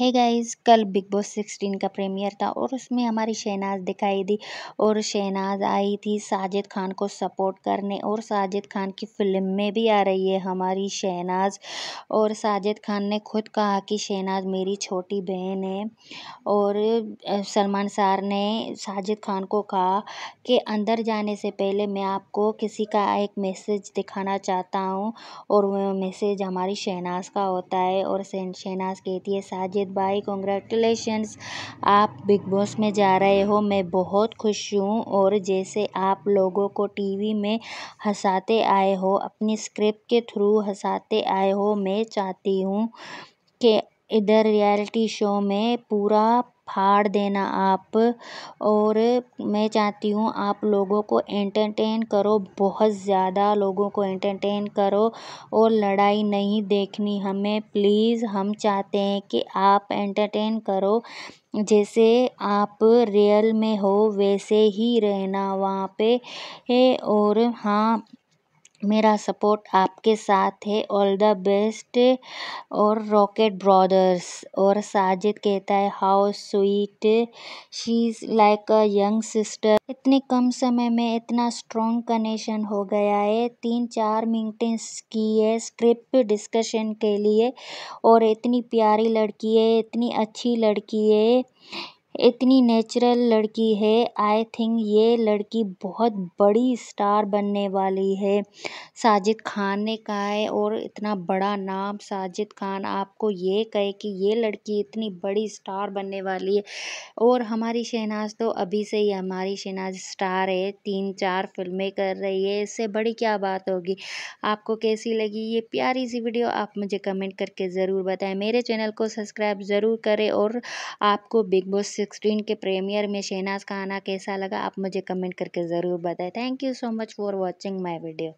है गाइज कल Bigg Boss sixteen का प्रीमियर था और उसमें हमारी शहनाज दिखाई दी और शहनाज आई थी साजिद खान को सपोर्ट करने और साजिद खान की फिल्म में भी आ रही है हमारी शहनाज और साजिद खान ने खुद कहा कि शहनाज मेरी छोटी बहन है और सलमान सार ने साजिद खान को कहा कि अंदर जाने से पहले मैं आपको किसी का एक मैसेज दिखाना चाहता हूँ और वह मैसेज हमारी शहनाज का होता है और शहनाज कहती है साजिद अभिजीत भाई कॉन्ग्रेचुलेशंस आप बिग बॉस में जा रहे हो मैं बहुत खुश हूँ और जैसे आप लोगों को टीवी में हंसाते आए हो अपनी स्क्रिप्ट के थ्रू हंसाते आए हो मैं चाहती हूँ कि इधर रियलिटी शो में पूरा फाड़ देना आप और मैं चाहती हूँ आप लोगों को एंटरटेन करो बहुत ज़्यादा लोगों को एंटरटेन करो और लड़ाई नहीं देखनी हमें प्लीज़ हम चाहते हैं कि आप एंटरटेन करो जैसे आप रियल में हो वैसे ही रहना वहाँ पे और हाँ मेरा सपोर्ट आपके साथ है ऑल द बेस्ट और रॉकेट ब्रदर्स और साजिद कहता है how sweet she is like a young sister इतने कम समय में इतना स्ट्रॉन्ग कनेक्शन हो गया है तीन चार मिनटें की है स्क्रिप्ट डिस्कशन के लिए और इतनी प्यारी लड़की है इतनी अच्छी लड़की है इतनी नेचुरल लड़की है आई थिंक ये लड़की बहुत बड़ी स्टार बनने वाली है साजिद खान ने कहा है और इतना बड़ा नाम साजिद खान आपको ये कहे कि ये लड़की इतनी बड़ी स्टार बनने वाली है और हमारी शहनाज तो अभी से ही हमारी शहनाज स्टार है तीन चार फिल्में कर रही है इससे बड़ी क्या बात होगी आपको कैसी लगी ये प्यारी सी वीडियो आप मुझे कमेंट करके ज़रूर बताएं मेरे चैनल को सब्सक्राइब ज़रूर करें और आपको बिग बॉस से सिक्सटीन के प्रीमियर में शहनाज का आना कैसा लगा आप मुझे कमेंट करके ज़रूर बताएं thank you so much for watching my video